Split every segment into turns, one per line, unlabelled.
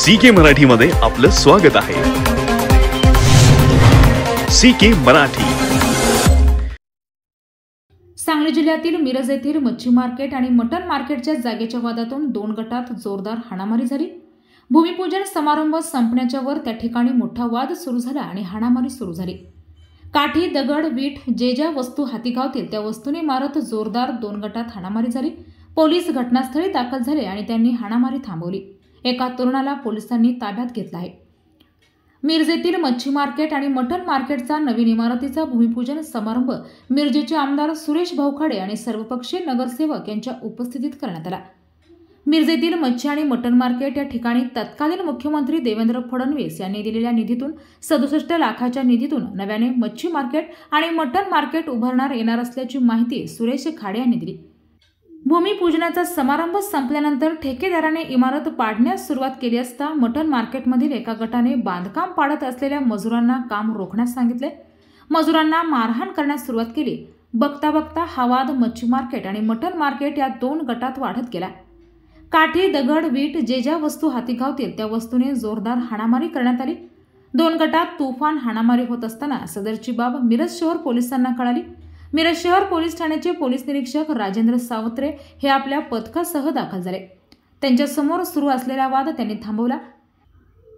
C के मध्ये आपलं स्वागत आहे सी मराठी सांगली जिल्ह्यातील मिरज येथील मच्छी मार्केट आणि मटन मार्केटच्या जागेच्या वादातून दोन गटात जोरदार हाणामारी झाली भूमिपूजन समारंभ संपण्याच्या वर त्या ठिकाणी मोठा वाद सुरू झाला आणि हाणामारी सुरू झाली काठी दगड वीट जे ज्या वस्तू हाती गावतील त्या वस्तूने मारत जोरदार दोन गटात हाणामारी झाली पोलीस घटनास्थळी दाखल झाले आणि त्यांनी हाणामारी थांबवली एका तरुणाला पोलिसांनी ताब्यात घेतला आहे मिरजेतील मच्छी मार्केट आणि मटन मार्केटचा नवीन इमारतीचा भूमिपूजन समारंभ मिरजेचे आमदार सुरेश भाऊखाडे आणि सर्वपक्षीय नगरसेवक यांच्या उपस्थितीत करण्यात आला मिरजेतील मच्छी आणि मटन मार्केट या ठिकाणी तत्कालीन मुख्यमंत्री देवेंद्र फडणवीस यांनी दिलेल्या निधीतून सदुसष्ट लाखाच्या निधीतून नव्याने मच्छी मार्केट आणि मटन मार्केट उभारणार येणार असल्याची माहिती सुरेश खाडे यांनी दिली भूमिपूजनाचा समारंभ संपल्यानंतर ठेकेदाराने इमारत पाडण्यास सुरुवात केली असता मटण मार्केटमधील एका गटाने बांधकाम पाडत असलेल्या मजुरांना काम रोखण्यास सांगितले मजुरांना मारहाण करण्यास सुरुवात केली बघता बघता हवाद मच्छी मार्केट आणि मटन मार्केट या दोन गटात वाढत गेला काठी दगड वीट जे ज्या वस्तू हाती घावतील त्या वस्तूने जोरदार हाणामारी करण्यात आली दोन गटात तुफान हाणामारी होत असताना सदरची बाब मिरज शहर पोलिसांना कळाली मिरज शहर पोलीस ठाण्याचे पोलीस निरीक्षक राजेंद्र सावत्रे हे आपल्या पथकासह दाखल झाले त्यांच्यासमोर सुरू असलेला वाद त्यांनी थांबवला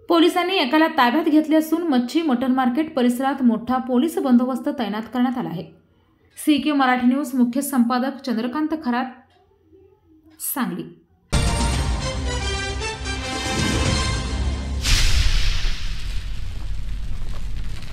पोलिसांनी एकाला ताब्यात घेतले असून मच्छी मटण मार्केट परिसरात मोठा पोलीस बंदोबस्त तैनात करण्यात आला आहे सी के मराठी न्यूज मुख्य संपादक चंद्रकांत खरात सांगली